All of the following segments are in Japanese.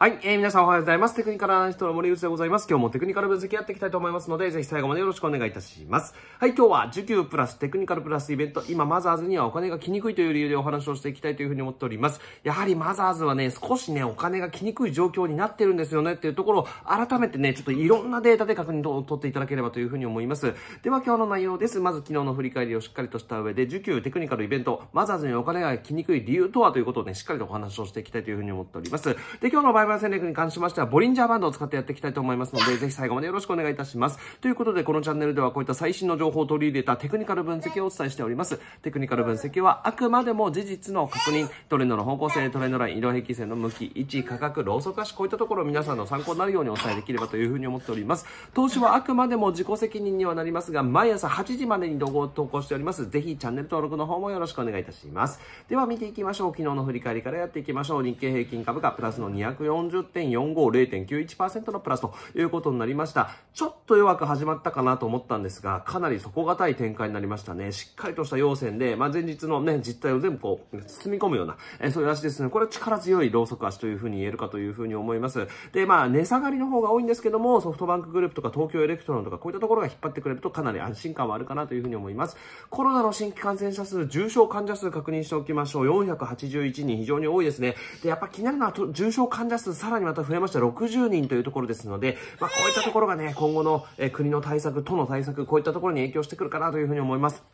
はい、えー、皆さんおはようございます。テクニカルアナリストの森口でございます。今日もテクニカル分析やっていきたいと思いますので、ぜひ最後までよろしくお願いいたします。はい、今日は受給プラステクニカルプラスイベント、今マザーズにはお金が来にくいという理由でお話をしていきたいというふうに思っております。やはりマザーズはね、少しね、お金が来にくい状況になってるんですよねっていうところを改めてね、ちょっといろんなデータで確認を取っていただければというふうに思います。では今日の内容です。まず昨日の振り返りをしっかりとした上で、受給テクニカルイベント、マザーズにお金が来にくい理由とはということをね、しっかりとお話をしていきたいというふうに思っております。で、今日の場合バー戦略に関しましては、ボリンジャーバンドを使ってやっていきたいと思いますので、ぜひ最後までよろしくお願いいたします。ということで、このチャンネルではこういった最新の情報を取り入れたテクニカル分析をお伝えしております。テクニカル分析はあくまでも事実の確認、トレンドの方向性、トレンドライン、移動平均線の向き、位置、価格、ローソク足、こういったところを皆さんの参考になるようにお伝えできればというふうに思っております。投資はあくまでも自己責任にはなりますが、毎朝8時までに動画を投稿しております。ぜひチャンネル登録の方もよろしくお願いいたします。では見ていきましょう。昨日の振り返りからやっていきましょう。日経平均株価プラスの204 40.450.91%のプラスということになりました。ちょっと弱く始まったかなと思ったんですが、かなり底堅い展開になりましたね。しっかりとした要線で、まあ、前日のね、実態を全部こう、包み込むような、えそういう足ですね。これは力強いローソク足というふうに言えるかというふうに思います。で、まあ、値下がりの方が多いんですけども、ソフトバンクグループとか東京エレクトロンとか、こういったところが引っ張ってくれるとかなり安心感はあるかなというふうに思います。コロナの新規感染者数、重症患者数確認しておきましょう。481人、非常に多いですね。で、やっぱ気になるのは、重症患者数数さらにまた増えました60人というところですので、まあ、こういったところがね、今後の、え国の対策、都の対策、こういったところに影響してくるかなというふうに思います。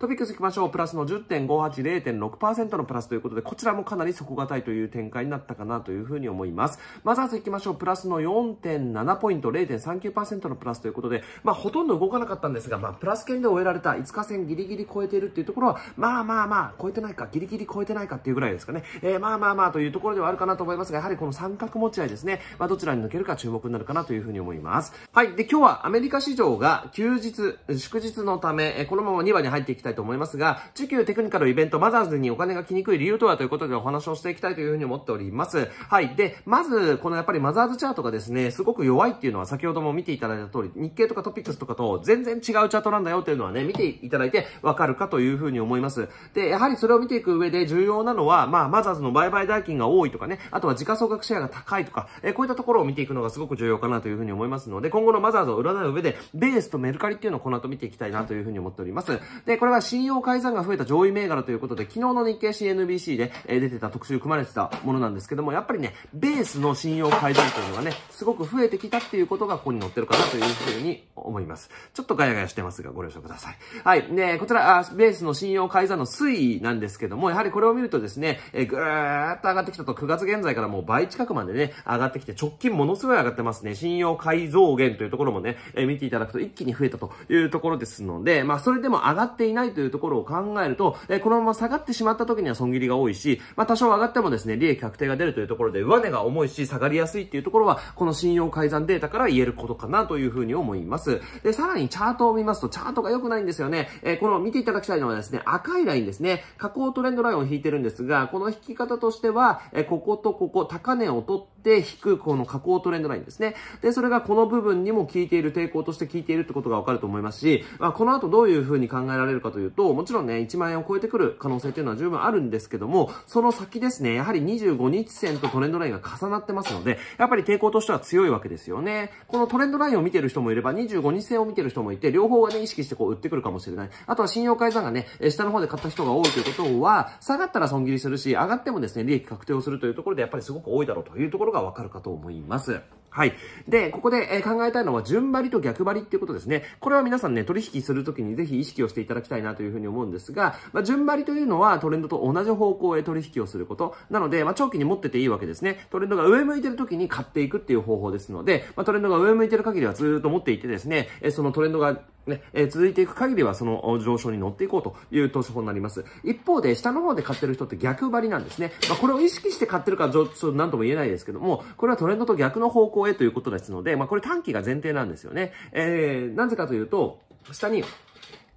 トピックスいきましょう。プラスの10.58、0.6%のプラスということで、こちらもかなり底堅いという展開になったかなというふうに思います。マザーズいきましょう。プラスの4.7ポイント、0.39%のプラスということで、まあ、ほとんど動かなかったんですが、まあ、プラス圏で終えられた5日線ギリギリ超えているっていうところは、まあまあまあ、超えてないか、ギリギリ超えてないかっていうぐらいですかね。えー、まあまあまあというところではあるかなと思いますが、やはりこの三角持ち合いですね、まあ、どちらに抜けるか注目になるかなというふうに思います。はい。で、今日はアメリカ市場が休日、祝日のため、このまま2話に入っていきたいたいと思いますが、次級テクニカルイベントマザーズにお金が来にくい理由とはということでお話をしていきたいというふうに思っております。はい。で、まず、このやっぱりマザーズチャートがですね、すごく弱いっていうのは先ほども見ていただいた通り、日経とかトピックスとかと全然違うチャートなんだよっていうのはね、見ていただいてわかるかというふうに思います。で、やはりそれを見ていく上で重要なのは、まあ、マザーズの売買代金が多いとかね、あとは時価総額シェアが高いとか、えこういったところを見ていくのがすごく重要かなというふうに思いますので、今後のマザーズを占う上で、ベースとメルカリっていうのをこの後見ていきたいなというふうに思っております。で、これはが c 信用改ざんが増えた上位銘柄ということで、昨日の日経 CNBC で、出てた特集組まれてたものなんですけども、やっぱりね、ベースの信用改ざんというのがね、すごく増えてきたっていうことがここに載ってるかなというふうに思います。ちょっとガヤガヤしてますが、ご了承ください。はい。ね、こちら、あベースの信用改ざんの推移なんですけども、やはりこれを見るとですね、えぐーっと上がってきたと9月現在からもう倍近くまでね、上がってきて、直近ものすごい上がってますね。信用改増減というところもね、え見ていただくと一気に増えたというところですので、まあ、それでも上がっていないないというところを考えると、えこのまま下がってしまった時には損切りが多いし、まあ、多少上がってもですね、利益確定が出るというところで、上値が重いし、下がりやすいっていうところは、この信用改ざんデータから言えることかなというふうに思います。で、さらにチャートを見ますと、チャートが良くないんですよね。えこの見ていただきたいのはですね、赤いラインですね。下降トレンドラインを引いてるんですが、この引き方としては、えこことここ、高値を取って引く、この下降トレンドラインですね。で、それがこの部分にも効いている、抵抗として効いているってことがわかると思いますし、まあ、この後どういうふうに考えられるかとというと、もちろんね、1万円を超えてくる可能性というのは十分あるんですけども、その先ですね、やはり25日線とトレンドラインが重なってますので、やっぱり抵抗としては強いわけですよね。このトレンドラインを見てる人もいれば、25日線を見てる人もいて、両方がね、意識してこう売ってくるかもしれない。あとは信用改ざんがね、下の方で買った人が多いということは、下がったら損切りするし、上がってもですね、利益確定をするというところで、やっぱりすごく多いだろうというところがわかるかと思います。はい。で、ここで、え考えたいのは、順張りと逆張りっていうことですね。これは皆さんね、取引するときにぜひ意識をしていただきたいなというふうに思うんですが、まあ、順張りというのはトレンドと同じ方向へ取引をすること。なので、まあ、長期に持ってていいわけですね。トレンドが上向いてるときに買っていくっていう方法ですので、まあ、トレンドが上向いてる限りはずっと持っていてですね、えそのトレンドがね、えー、続いていく限りはその上昇に乗っていこうという投資法になります。一方で、下の方で買ってる人って逆張りなんですね。まあ、これを意識して買ってるか、ちょっと何とも言えないですけども、これはトレンドと逆の方向へへということですので、まあこれ短期が前提なんですよね。えー、なぜかというと、下に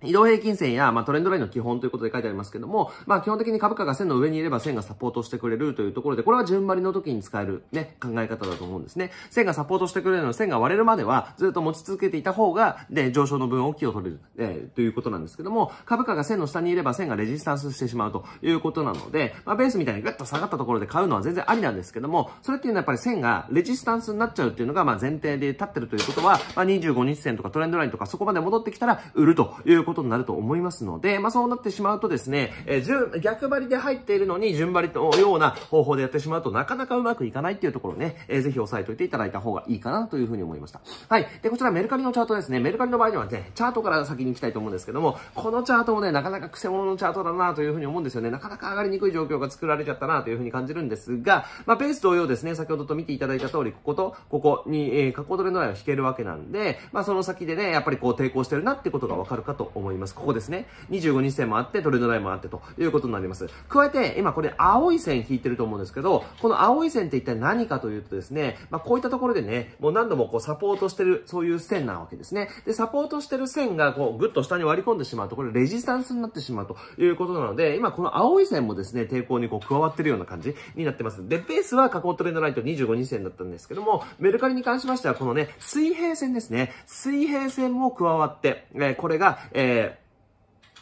移動平均線や、まあ、トレンドラインの基本ということで書いてありますけども、まあ、基本的に株価が線の上にいれば線がサポートしてくれるというところで、これは順張りの時に使えるね、考え方だと思うんですね。線がサポートしてくれるので、線が割れるまではずっと持ち続けていた方が、で、上昇の分を気を取れる、えー、ということなんですけども、株価が線の下にいれば線がレジスタンスしてしまうということなので、まあ、ベースみたいにグッと下がったところで買うのは全然ありなんですけども、それっていうのはやっぱり線がレジスタンスになっちゃうっていうのが、まあ、前提で立ってるということは、まあ、25日線とかトレンドラインとかそこまで戻ってきたら売るということことになると思いますので、まあ、そうなってしまうとですね、えー、順、逆張りで入っているのに順張りのような方法でやってしまうとなかなかうまくいかないっていうところね、えー、ぜひ押さえておいていただいた方がいいかなというふうに思いました。はい。で、こちらメルカリのチャートですね。メルカリの場合にはね、チャートから先に行きたいと思うんですけども、このチャートもね、なかなか癖者のチャートだなというふうに思うんですよね。なかなか上がりにくい状況が作られちゃったなというふうに感じるんですが、まあ、ベース同様ですね、先ほどと見ていただいた通り、こことここに、えー、過去取れのラインを引けるわけなんで、まあ、その先でね、やっぱりこう抵抗してるなってことがわかるかと思います。ここですね。25日線もあって、トレンドラインもあってということになります。加えて、今これ青い線引いてると思うんですけど、この青い線って一体何かというとですね、まあ、こういったところでね、もう何度もこうサポートしてる、そういう線なわけですね。で、サポートしてる線がこうグッと下に割り込んでしまうと、これレジスタンスになってしまうということなので、今この青い線もですね、抵抗にこう加わってるような感じになってます。で、ベースは加工トレンドラインと25日線だったんですけども、メルカリに関しましてはこのね、水平線ですね。水平線も加わって、えー、これが、えー Yeah.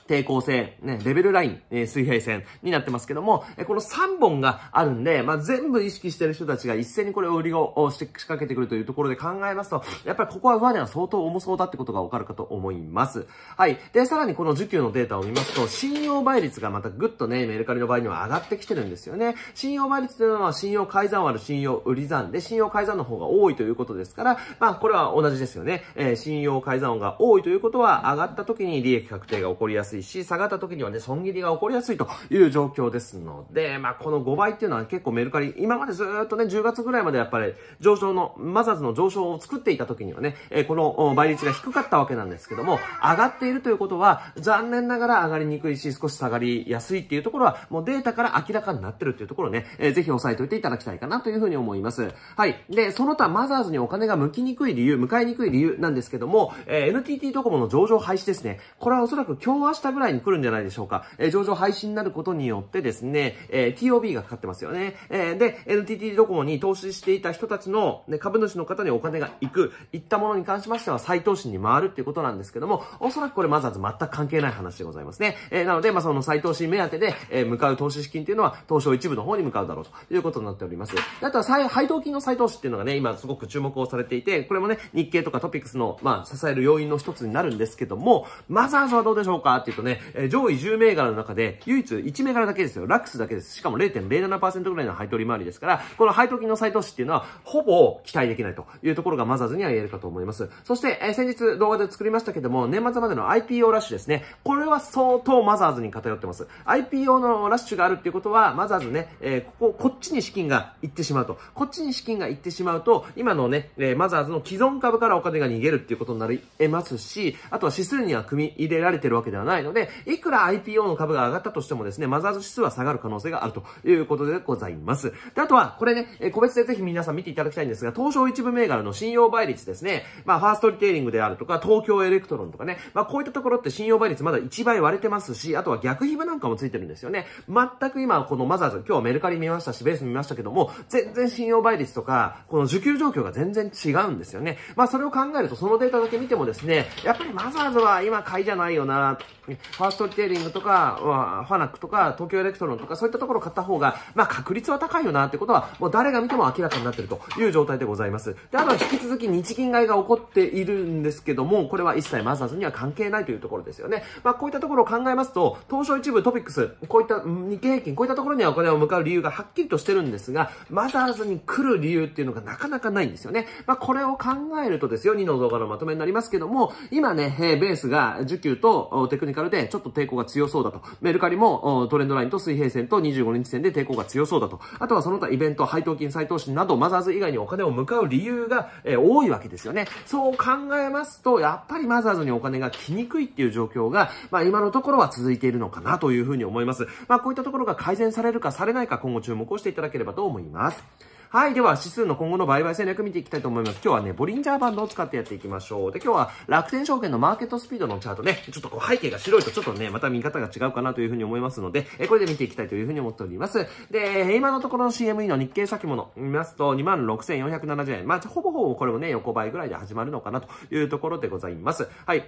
抵抗性、ね、レベルライン、えー、水平線になってますけども、えこの3本があるんで、まあ、全部意識してる人たちが一斉にこれを売りをして仕掛けてくるというところで考えますと、やっぱりここは上値は相当重そうだってことがわかるかと思います。はい。で、さらにこの受給のデータを見ますと、信用倍率がまたぐっとね、メルカリの場合には上がってきてるんですよね。信用倍率というのは信用改ざん割る信用売り算で、信用改ざんの方が多いということですから、まあ、これは同じですよね。えー、信用改ざんが多いということは、上がった時に利益確定が起こりやすいいし、下がった時にはね、損切りが起こりやすいという状況ですので、まあ、この5倍っていうのは結構メルカリ、今までずっとね、10月ぐらいまでやっぱり上昇の、マザーズの上昇を作っていた時にはね、えこの倍率が低かったわけなんですけども、上がっているということは、残念ながら上がりにくいし、少し下がりやすいっていうところは、もうデータから明らかになってるっていうところね、えー、ぜひ押さえておいていただきたいかなというふうに思います。はい。で、その他、マザーズにお金が向きにくい理由、迎えにくい理由なんですけども、えー、NTT ドコモの上場廃止ですね。これはおそらく今日明日日ぐらいに来るんじゃないでしょうか。えー、上場廃止になることによってですね、えー、TOB がかかってますよね。えー、で、NTT ドコモに投資していた人たちの、ね、株主の方にお金が行く、いったものに関しましては再投資に回るっていうことなんですけども、おそらくこれマザーズ全く関係ない話でございますね。えー、なので、まあ、その再投資目当てで、えー、向かう投資資金っていうのは、東証一部の方に向かうだろうということになっております。あとは配当金の再投資っていうのがね、今すごく注目をされていて、これもね、日経とかトピックスの、まあ、支える要因の一つになるんですけども、マザーズはどうでしょうかっていうとね、えー、上位10銘柄の中で、唯一1銘柄だけですよ。ラックスだけです。しかも0.07%ぐらいの配当利回りですから、この配当金の再投資っていうのは、ほぼ期待できないというところがマザーズには言えるかと思います。そして、えー、先日動画で作りましたけども、年末までの IPO ラッシュですね。これは相当マザーズに偏ってます。IPO のラッシュがあるっていうことは、マザーズね、えー、ここ、こっちに資金が行ってしまうと。こっちに資金が行ってしまうと、今のね、えー、マザーズの既存株からお金が逃げるっていうことになり得ますし、あとは指数には組み入れられてるわけではないのので、いくら IPO の株が上がったとしてもですね、マザーズ指数は下がる可能性があるということでございます。で、あとは、これね、個別でぜひ皆さん見ていただきたいんですが、東証一部銘柄の信用倍率ですね、まあ、ファーストリテイリングであるとか、東京エレクトロンとかね、まあ、こういったところって信用倍率まだ1倍割れてますし、あとは逆ヒブなんかもついてるんですよね。全く今、このマザーズ、今日はメルカリ見ましたし、ベース見ましたけども、全然信用倍率とか、この受給状況が全然違うんですよね。まあ、それを考えると、そのデータだけ見てもですね、やっぱりマザーズは今買いじゃないよな、ファーストリテイリングとか、ファナックとか、東京エレクトロンとか、そういったところを買った方が、まあ確率は高いよなってことは、もう誰が見ても明らかになってるという状態でございます。で、あとは引き続き日銀買いが起こっているんですけども、これは一切マザーズには関係ないというところですよね。まあこういったところを考えますと、東証一部トピックス、こういった日経平均、こういったところにはお金を向かう理由がはっきりとしてるんですが、マザーズに来る理由っていうのがなかなかないんですよね。まあこれを考えるとですよ、2の動画のまとめになりますけども、今ね、ベースが需給とテクニカカルでちょっと抵抗が強そうだと。メルカリもトレンドラインと水平線と25日線で抵抗が強そうだと。あとはその他イベント、配当金、再投資など、マザーズ以外にお金を向かう理由が、えー、多いわけですよね。そう考えますと、やっぱりマザーズにお金が来にくいっていう状況が、まあ今のところは続いているのかなというふうに思います。まあこういったところが改善されるかされないか今後注目をしていただければと思います。はい、では指数の今後の売買戦略見ていきたいと思います。今日はね、ボリンジャーバンドを使ってやっていきましょう。で、今日は楽天証券のマーケットスピードのチャートね、ちょっとこう背景が白いとちょっとね、また見方が違うかなというふうに思いますので、えこれで見ていきたいというふうに思っております。で、今のところの CME の日経先物見ますと、26,470円。まあ、ほぼほぼこれもね、横ばいぐらいで始まるのかなというところでございます。はい。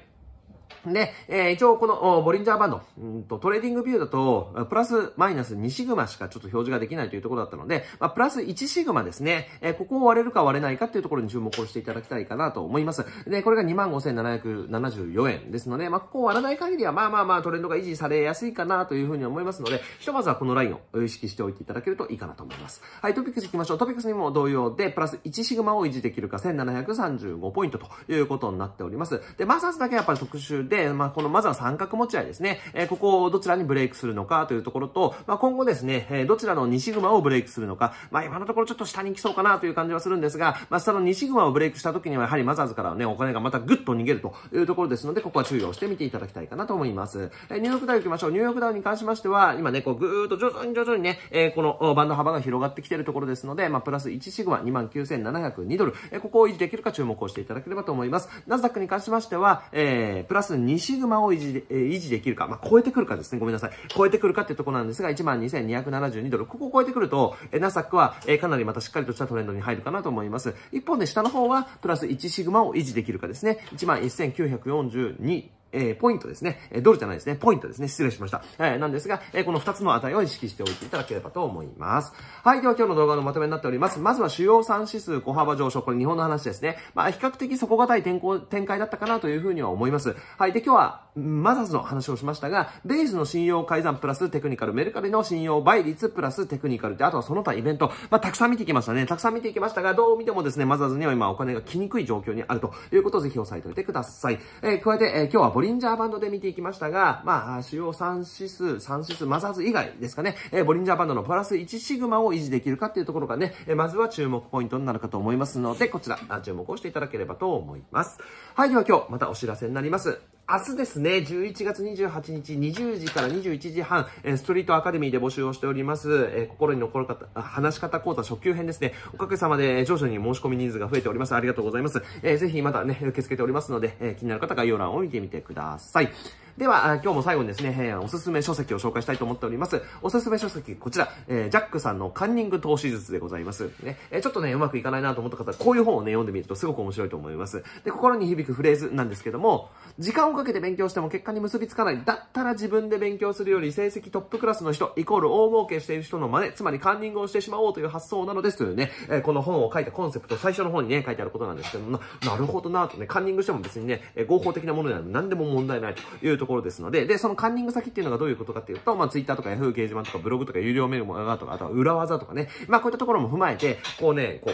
で、えー、一応このボリンジャーバンド、うんとトレーディングビューだと、プラスマイナス2シグマしかちょっと表示ができないというところだったので、まあ、プラス1シグマですね、えー、ここを割れるか割れないかっていうところに注目をしていただきたいかなと思います。で、これが25,774円ですので、まあ、ここを割らない限りは、まあまあまあトレンドが維持されやすいかなというふうに思いますので、ひとまずはこのラインを意識しておいていただけるといいかなと思います。はい、トピックス行きましょう。トピックスにも同様で、プラス1シグマを維持できるか1735ポイントということになっております。で、マーサーズだけやっぱり特殊で、まあ、このまずは三角持ち合いですね。えー、ここをどちらにブレイクするのかというところと、まあ、今後ですね、えー、どちらの西シをブレイクするのか、まあ、今のところちょっと下にきそうかなという感じはするんですが、まあ、下の西シをブレイクした時にはやはりマザーズからね、お金がまたぐっと逃げるというところですので、ここは注意をしてみていただきたいかなと思います。えー、ニューヨークダウ行きましょう。ニューヨークダウに関しましては、今ね、こうぐーっと徐々に徐々にね、えー、このバンド幅が広がってきているところですので、まあ、プラス1シグマ29,702ドル、えー、ここを維持できるか注目をしていただければと思います。ナスダックに関しましては、えー、プラスグマを維持で維持できるか、まあ、超えてくるかですね。ごめんなさい。超えてくるかっていうところなんですが、12,272ドル。ここを超えてくると、えナサックは、えかなりまたしっかりとしたトレンドに入るかなと思います。一方で下の方は、プラス1シグマを維持できるかですね。11,942えー、ポイントですね。えドルじゃないですね。ポイントですね。失礼しました。えー、なんですが、えー、この二つの値を意識しておいていただければと思います。はい。では今日の動画のまとめになっております。まずは主要産指数小幅上昇。これ日本の話ですね。まあ、比較的底堅い展展開だったかなというふうには思います。はい。で、今日は、マザーズの話をしましたが、ベースの信用改ざんプラステクニカル、メルカリの信用倍率プラステクニカルで、あとはその他イベント、まあ、たくさん見てきましたね。たくさん見てきましたが、どう見てもですね、マザーズには今お金が来にくい状況にあるということをぜひ押さえておいてください。えー、加えて、えー、今日はボリンジャーバンドで見ていきましたが、まあ、主要3指数、3指数、マザーズ以外ですかね、えー、ボリンジャーバンドのプラス1シグマを維持できるかっていうところがね、えー、まずは注目ポイントになるかと思いますので、こちら、注目をしていただければと思います。はい、では今日、またお知らせになります。明日ですね、11月28日20時から21時半、えストリートアカデミーで募集をしております、え心に残る方、話し方講座初級編ですね。おかげさまで徐々に申し込み人数が増えております。ありがとうございます。えー、ぜひまたね、受け付けておりますので、え気になる方概要欄を見てみてください。では、今日も最後にですね、えー、おすすめ書籍を紹介したいと思っております。おすすめ書籍、こちら、えー、ジャックさんのカンニング投資術でございます。ね、えー、ちょっとね、うまくいかないなと思った方は、こういう本をね、読んでみるとすごく面白いと思います。で、心に響くフレーズなんですけども、時間をかけて勉強しても結果に結びつかない。だったら自分で勉強するより成績トップクラスの人、イコール大儲けしている人の真似、つまりカンニングをしてしまおうという発想なのですというね、えー、この本を書いたコンセプト、最初の本にね、書いてあることなんですけども、なるほどなとね、カンニングしても別にね、合法的なものでは何でも問題ないというところですので、で、そのカンニング先っていうのがどういうことかっていうと、まあ、Twitter とか Yahoo 掲示板とかブログとか有料メルマガとか、あとは裏技とかね、まあ、こういったところも踏まえて、こうね、こう、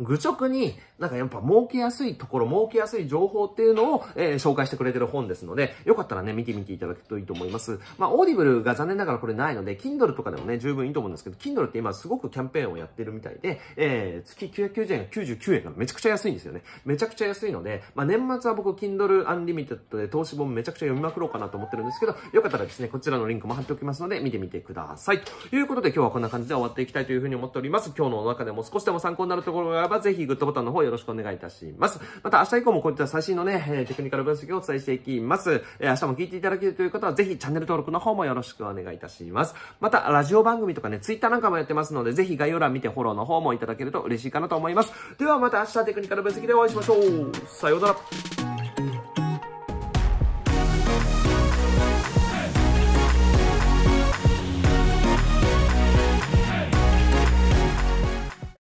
愚直に、なんかやっぱ儲けやすいところ、儲けやすい情報っていうのを、えー、紹介してくれてる本ですので、よかったらね、見てみていただくといいと思います。まあ、オーディブルが残念ながらこれないので、Kindle とかでもね、十分いいと思うんですけど、Kindle って今すごくキャンペーンをやってるみたいで、えー、月990円、が99円がめちゃくちゃ安いんですよね。めちゃくちゃ安いので、まあ、年末は僕、Kindle Unlimited で投資本めちゃくちゃ読みまくろうかなと思ってるんですけど、よかったらですね、こちらのリンクも貼っておきますので、見てみてください。ということで、今日はこんな感じで終わっていきたいというふうに思っております。今日の中でも少しでも参考になるところがればぜひグッドボタンの方よろしくお願いいたします。また明日以降もこういった最新のね、テクニカル分析をお伝えしていきます。明日も聞いていただけるという方はぜひチャンネル登録の方もよろしくお願いいたします。また、ラジオ番組とかね、ツイッターなんかもやってますので、ぜひ概要欄見てフォローの方もいただけると嬉しいかなと思います。ではまた明日テクニカル分析でお会いしましょう。さようなら。